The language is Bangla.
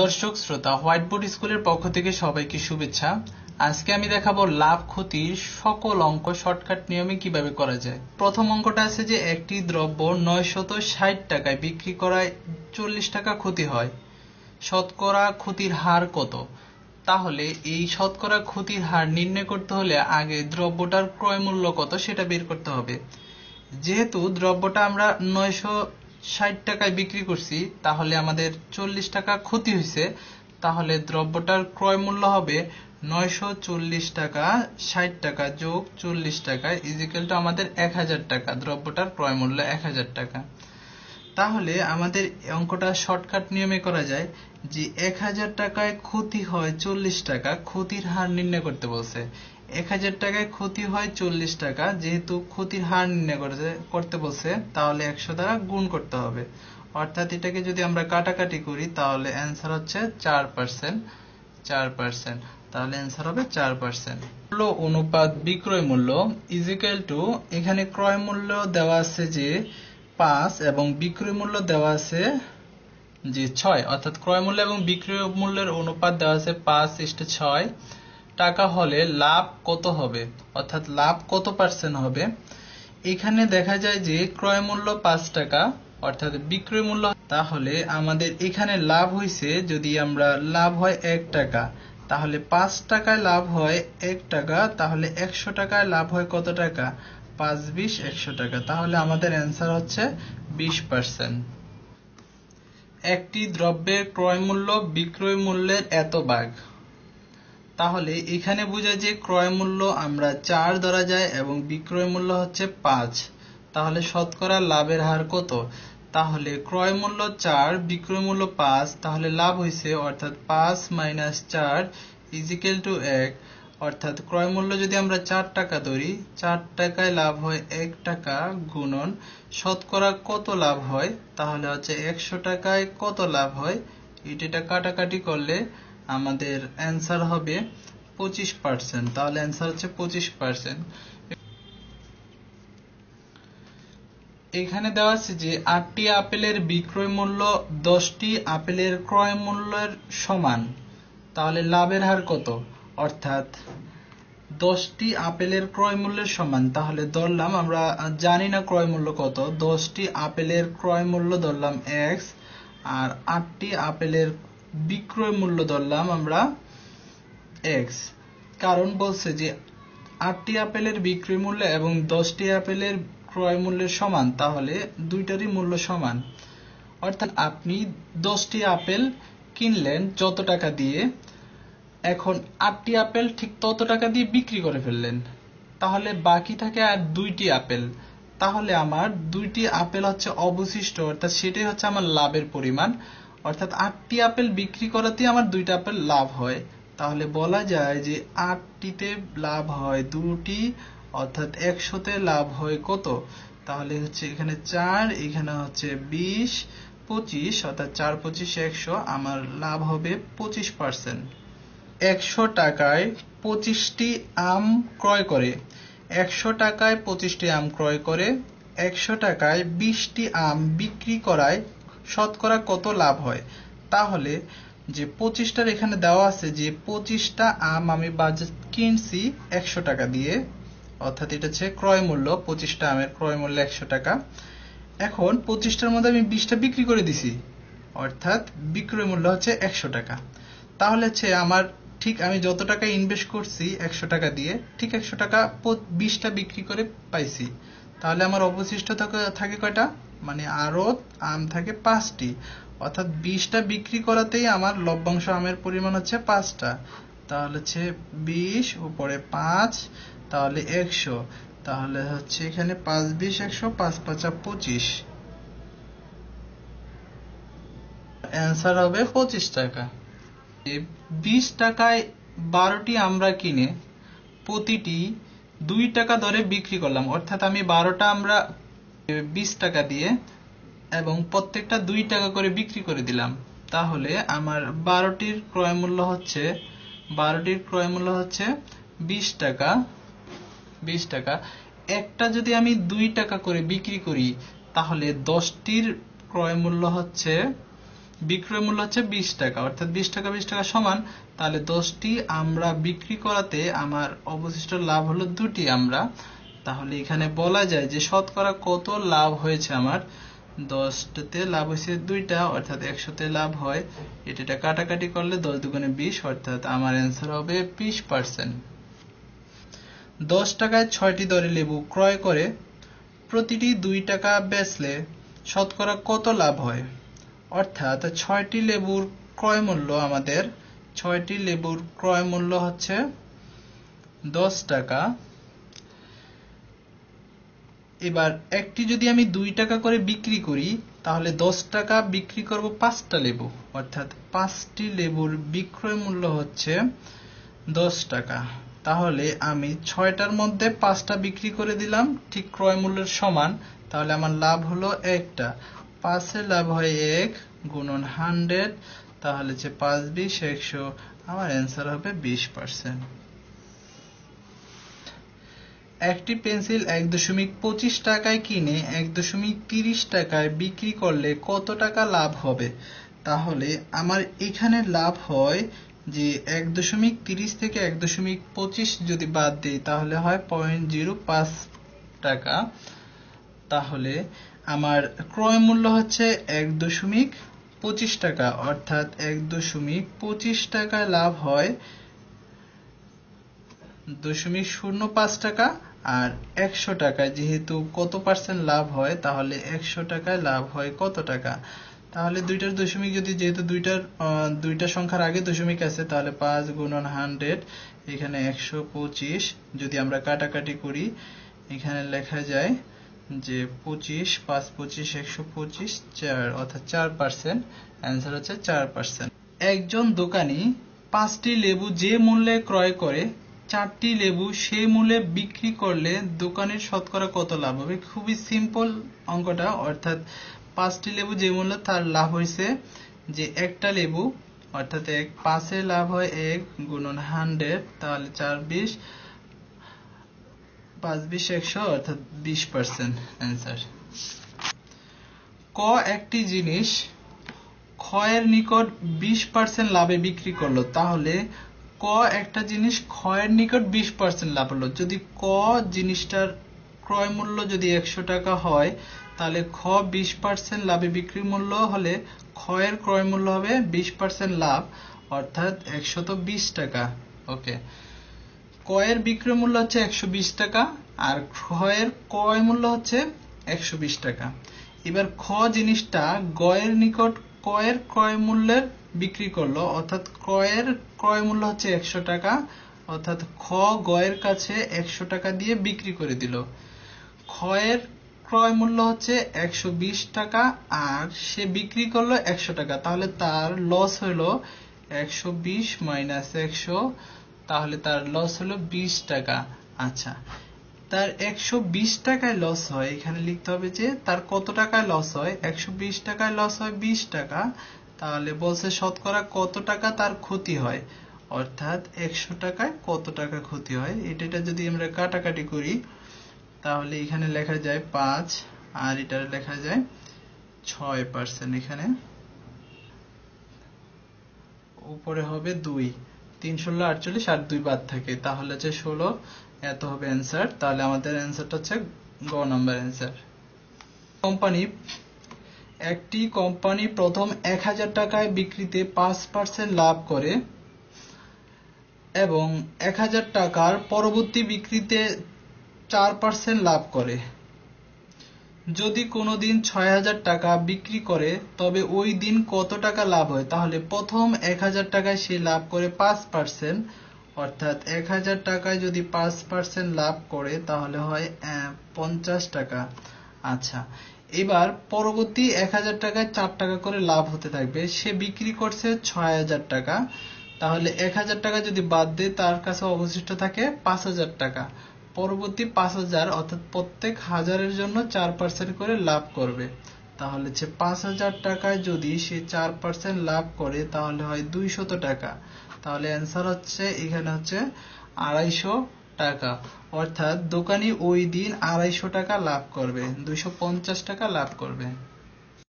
দর্শক শ্রোতা হোয়াইট বোর্ড স্কুলের পক্ষ থেকে সবাইকে শুভেচ্ছা আজকে আমি দেখাবো লাভ ক্ষতি সকল অঙ্ক শর্টকাট নিয়মে কিভাবে করা যায় প্রথম অঙ্কটা আছে যে একটি দ্রব্য নয়শত ষাট টাকায় বিক্রি করায় চল্লিশ টাকা ক্ষতি হয় শতকরা ক্ষতির হার কত তাহলে এই শতকরা ক্ষতির হার নির্ণয় করতে হলে আগে দ্রব্যটার ক্রয় মূল্য কত সেটা বের করতে হবে যেহেতু দ্রব্যটা আমরা নয়শো ষাট টাকায় বিক্রি করছি তাহলে আমাদের চল্লিশ টাকা ক্ষতি হয়েছে তাহলে দ্রব্যটার ক্রয় মূল্য হবে নয়শো চল্লিশ টাকা ষাট টাকা যোগ চল্লিশ টাকা ইজিক্যাল টু আমাদের এক হাজার টাকা দ্রব্যটার ক্রয় মূল্য এক হাজার টাকা তাহলে আমাদের অঙ্কটা শর্টকাট নিয়মে করা যায় যে এক হাজার টাকায় ক্ষতি হয় চল্লিশ টাকা ক্ষতির হার নির্ণয় করতে বলছে এক হাজার টাকায় ক্ষতি হয় চল্লিশ টাকা যেহেতু ক্ষতির হার নির্ণয় করেছে করতে বলছে তাহলে একশো দ্বারা গুণ করতে হবে অর্থাৎ এটাকে যদি আমরা কাটাকাটি করি তাহলে অ্যান্সার হচ্ছে চার পার্সেন্ট চার পার্সেন্ট তাহলে অ্যান্সার হবে চার পার্সেন্ট মূল্য অনুপাত বিক্রয় মূল্য ইজিক্যাল টু এখানে ক্রয় মূল্য দেওয়া আছে যে পাঁচ এবং বিক্রয় মূল্য দেওয়া আছে যে ছয় অর্থাৎ ক্রয় মূল্য এবং বিক্রয় মূল্যের অনুপাত দেওয়া আছে পাঁচ ইস্টে ছয় টাকা হলে লাভ কত হবে অর্থাৎ লাভ কত পার্সেন্ট হবে এখানে দেখা যায় যে ক্রয় মূল্য পাঁচ টাকা অর্থাৎ বিক্রয় মূল্য তাহলে আমাদের এখানে লাভ হয়েছে যদি আমরা লাভ হয় এক টাকা তাহলে পাঁচ টাকায় লাভ হয় এক টাকা তাহলে একশো টাকায় লাভ হয় কত টাকা পাঁচ বিশ একশো টাকা তাহলে আমাদের অ্যান্সার হচ্ছে বিশ পার্সেন্ট একটি দ্রব্যের ক্রয় মূল্য বিক্রয় মূল্যের এত ভাগ তাহলে এখানে বোঝায় যে ক্রয় মূল্য আমরা চার ধরা যায় এবং বিক্রয় মূল্য হচ্ছে পাঁচ তাহলে শতকরা লাভের হার কত তাহলে ক্রয় মূল্য চার বিক্রয় মূল্য পাঁচ তাহলে লাভ হয়েছে অর্থাৎ পাঁচ মাইনাস চার ইজিক্যাল টু এক অর্থাৎ ক্রয় মূল্য যদি আমরা চার টাকা ধরি চার টাকায় লাভ হয় এক টাকা গুণন শতকরা কত লাভ হয় তাহলে হচ্ছে একশো টাকায় কত লাভ হয় এটা কাটাকাটি করলে আমাদের অ্যান্সার হবে পঁচিশ পার্সেন্ট তাহলে অ্যান্সার হচ্ছে পঁচিশ পার্সেন্ট এখানে দেওয়া আছে যে আটটি আপেলের বিক্রয় মূল্য দশটি আপেলের ক্রয় মূল্যের সমান তাহলে লাভের হার কত অর্থাৎ দশটি আপেলের ক্রয় মূল্যের সমান তাহলে ধরলাম আমরা জানি না ক্রয় মূল্য কত দশটি আপেলের ক্রয় মূল্য ধরলাম এক্স আর আটটি আপেলের বিক্রয় মূল্য ধরলাম আমরা এক্স কারণ বলছে যে আটটি আপেলের বিক্রয় মূল্য এবং দশটি আপেলের ক্রয় মূল্যের সমান তাহলে দুইটারই মূল্য সমান অর্থাৎ আপনি দশটি আপেল কিনলেন যত টাকা দিয়ে এখন আটটি আপেল ঠিক তত টাকা দিয়ে বিক্রি করে ফেললেন তাহলে বাকি থাকে আর দুইটি আপেল তাহলে আমার দুইটি আপেল হচ্ছে অবশিষ্ট অর্থাৎ সেটাই হচ্ছে আমার লাভের পরিমাণ অর্থাৎ আটটি আপেল বিক্রি করাতে আমার দুইটা আপেল লাভ হয় তাহলে বলা যায় যে আটটিতে লাভ হয় দুটি অর্থাৎ একশোতে লাভ হয় কত তাহলে হচ্ছে এখানে চার এখানে হচ্ছে বিশ পঁচিশ অর্থাৎ চার পঁচিশ একশো আমার লাভ হবে পঁচিশ পার্সেন্ট একশো টাকায় পঁচিশটি আম ক্রয় করে একশো টাকায় পঁচিশটি আম ক্রয় করে একশো টাকায় বিশটি আম বিক্রি করায় শতকরা কত লাভ হয় তাহলে যে পঁচিশটার এখানে দেওয়া আছে যে পঁচিশটা আম আমি বাজার কিনছি একশো টাকা দিয়ে অর্থাৎ এটা হচ্ছে ক্রয় মূল্য পঁচিশটা আমের ক্রয় মূল্য একশো টাকা এখন পঁচিশটার মধ্যে আমি বিশটা বিক্রি করে দিছি অর্থাৎ বিক্রয় মূল্য হচ্ছে একশো টাকা তাহলে হচ্ছে আমার ঠিক আমি যত টাকা ইনভেস্ট করছি একশো টাকা দিয়ে ঠিক একশো টাকা বিশটা বিক্রি করে পাইছি তাহলে আমার অবশিষ্ট থাকে কয়টা মানে আড়ত আম থাকে পাঁচটি অর্থাৎ বিশটা বিক্রি করাতেই আমার লভ্যাংশ আমের পরিমাণ হচ্ছে পাঁচটা তাহলে হচ্ছে বিশ উপরে পাঁচ তাহলে একশো তাহলে হচ্ছে এখানে পাঁচ বিশ একশো পাঁচ পাঁচা পঁচিশ অ্যান্সার হবে পঁচিশ টাকা বিশ টাকায় বারোটি আমরা কিনে প্রতিটি দুই টাকা দরে বিক্রি করলাম অর্থাৎ আমি বারোটা আমরা 20 টাকা দিয়ে এবং প্রত্যেকটা 2 টাকা করে বিক্রি করে দিলাম তাহলে আমার 12 টির ক্রয় মূল্য হচ্ছে 12 টির ক্রয় মূল্য হচ্ছে 20 টাকা 20 টাকা একটা যদি আমি 2 টাকা করে বিক্রি করি তাহলে 10 টির ক্রয় মূল্য হচ্ছে বিক্রয় মূল্য হচ্ছে 20 টাকা অর্থাৎ 20 টাকা 20 টাকা সমান তাহলে 10 টি আমরা বিক্রি করাতে আমার অবশিষ্ট লাভ হলো 2 টি আমরা তাহলে এখানে বলা যায় যে শতকরা কত লাভ হয়েছে আমার দশটাতে লাভ হয়েছে দুইটা অর্থাৎ একশোতে লাভ হয় এটা কাটাকাটি করলে দশ দুগুণে বিশ অর্থাৎ আমার অ্যান্সার হবে বিশ পার্সেন্ট দশ টাকায় ছয়টি দরে লেবু ক্রয় করে প্রতিটি দুই টাকা বেচলে শতকরা কত লাভ হয় অর্থাৎ ছয়টি লেবুর ক্রয় মূল্য আমাদের ছয়টি লেবুর ক্রয় মূল্য হচ্ছে দশ টাকা এবার একটি যদি আমি দুই টাকা করে বিক্রি করি তাহলে দশ টাকা বিক্রি করব পাঁচটা লেবু অর্থাৎ পাঁচটি লেবুর বিক্রয় মূল্য হচ্ছে দশ টাকা তাহলে আমি ছয়টার মধ্যে পাঁচটা বিক্রি করে দিলাম ঠিক ক্রয় মূল্যের সমান তাহলে আমার লাভ হলো একটা পাঁচের লাভ হয় এক গুণন হান্ড্রেড তাহলে যে পাঁচ বিশ একশো আমার অ্যান্সার হবে বিশ পার্সেন্ট একটি পেন্সিল এক দশমিক পঁচিশ টাকায় কিনে এক দশমিক তিরিশ টাকায় বিক্রি করলে কত টাকা লাভ হবে তাহলে আমার এখানে লাভ হয় যে এক দশমিক তিরিশ থেকে এক দশমিক পঁচিশ যদি বাদ দিই তাহলে হয় পয়েন্ট জিরো পাঁচ টাকা তাহলে আমার ক্রয় মূল্য হচ্ছে এক দশমিক পঁচিশ টাকা অর্থাৎ এক দশমিক পঁচিশ টাকা লাভ হয় দশমিক শূন্য পাঁচ টাকা আর একশো টাকা যেহেতু কত পার্সেন্ট লাভ হয় তাহলে একশো টাকায় লাভ হয় কত টাকা তাহলে দুইটার দশমিক যদি যেহেতু দুইটার দুইটা সংখ্যার আগে দশমিক আছে তাহলে পাঁচ গুণন হান্ড্রেড এখানে একশো পঁচিশ যদি আমরা কাটাকাটি করি এখানে লেখা যায় যে পঁচিশ পাঁচ পঁচিশ একশো পঁচিশ চার অর্থাৎ চার পার্সেন্ট অ্যান্সার হচ্ছে চার পার্সেন্ট একজন দোকানি পাঁচটি লেবু যে মূল্যে ক্রয় করে চারটি লেবু সে মূল্যে বিক্রি করলে দোকানের শতকরা কত লাভ হবে খুবই সিম্পল অঙ্কটা অর্থাৎ পাঁচটি লেবু যে মূল্য তার লাভ হয়েছে যে একটা লেবু অর্থাৎ এক পাঁচের লাভ হয় এক গুণন হান্ড্রেড তাহলে চার বিশ পাঁচ বিশ একশো অর্থাৎ বিশ পার্সেন্ট অ্যান্সার ক একটি জিনিস ক্ষয়ের নিকট বিশ পার্সেন্ট লাভে বিক্রি করলো তাহলে ক একটা জিনিস ক্ষয়ের নিকট বিশ পার্সেন্ট লাভ হলো যদি ক জিনিসটার ক্রয় মূল্য যদি একশো টাকা হয় তাহলে খ বিশ পার্সেন্ট লাভে বিক্রি মূল্য হলে ক্ষয়ের ক্রয় মূল্য হবে বিশ পার্সেন্ট লাভ অর্থাৎ একশত বিশ টাকা ওকে কয়ের বিক্রি মূল্য হচ্ছে একশো বিশ টাকা আর ক্ষয়ের ক্রয় মূল্য হচ্ছে একশো বিশ টাকা এবার খ জিনিসটা গয়ের নিকট কয়ের ক্রয় মূল্যের বিক্রি করলো অর্থাৎ ক্রয়ের ক্রয় মূল্য হচ্ছে একশো টাকা অর্থাৎ খ গয়ের কাছে একশো টাকা দিয়ে বিক্রি করে দিল খয়ের ক্রয় মূল্য হচ্ছে একশো বিশ টাকা আর সে বিক্রি করলো একশো টাকা তাহলে তার লস হলো একশো বিশ মাইনাস একশো তাহলে তার লস হলো বিশ টাকা আচ্ছা তার একশো বিশ টাকায় লস হয় এখানে লিখতে হবে যে তার কত টাকায় লস হয় একশো বিশ টাকায় লস হয় বিশ টাকা তাহলে বলছে শতকরা কত টাকা তার ক্ষতি হয় অর্থাৎ একশো টাকায় কত টাকা ক্ষতি হয় এটা যদি আমরা কাটাকাটি করি তাহলে এখানে লেখা যায় পাঁচ আর এটার লেখা যায় ছয় পার্সেন্ট এখানে উপরে হবে দুই তিন ষোলো আটচল্লিশ আর দুই বাদ থাকে তাহলে হচ্ছে ষোলো এত হবে অ্যান্সার তাহলে আমাদের অ্যান্সারটা হচ্ছে গ নাম্বার অ্যান্সার কোম্পানি একটি কোম্পানি প্রথম এক হাজার টাকায় বিক্রিতে পাঁচ পার্সেন্ট লাভ করে এবং এক হাজার টাকার পরবর্তী বিক্রিতে চার পার্সেন্ট লাভ করে যদি কোনো দিন ছয় হাজার টাকা বিক্রি করে তবে ওই দিন কত টাকা লাভ হয় তাহলে প্রথম এক হাজার টাকায় সে লাভ করে পাঁচ পার্সেন্ট অর্থাৎ এক হাজার টাকায় যদি পাঁচ পার্সেন্ট লাভ করে তাহলে হয় পঞ্চাশ টাকা আচ্ছা এবার পরবর্তী এক হাজার টাকায় চার টাকা করে লাভ হতে থাকবে সে বিক্রি করছে ছয় হাজার টাকা তাহলে এক হাজার টাকা যদি বাদ দেয় তার কাছে অবশিষ্ট থাকে পাঁচ হাজার টাকা পরবর্তী পাঁচ হাজার অর্থাৎ প্রত্যেক হাজারের জন্য চার পার্সেন্ট করে লাভ করবে তাহলে সে পাঁচ হাজার টাকায় যদি সে চার পার্সেন্ট লাভ করে তাহলে হয় দুইশত টাকা তাহলে অ্যান্সার হচ্ছে এখানে হচ্ছে আড়াইশো টাকা অর্থাৎ দোকানি ওই দিন আড়াইশো টাকা লাভ করবে দুশো পঞ্চাশ টাকা লাভ করবে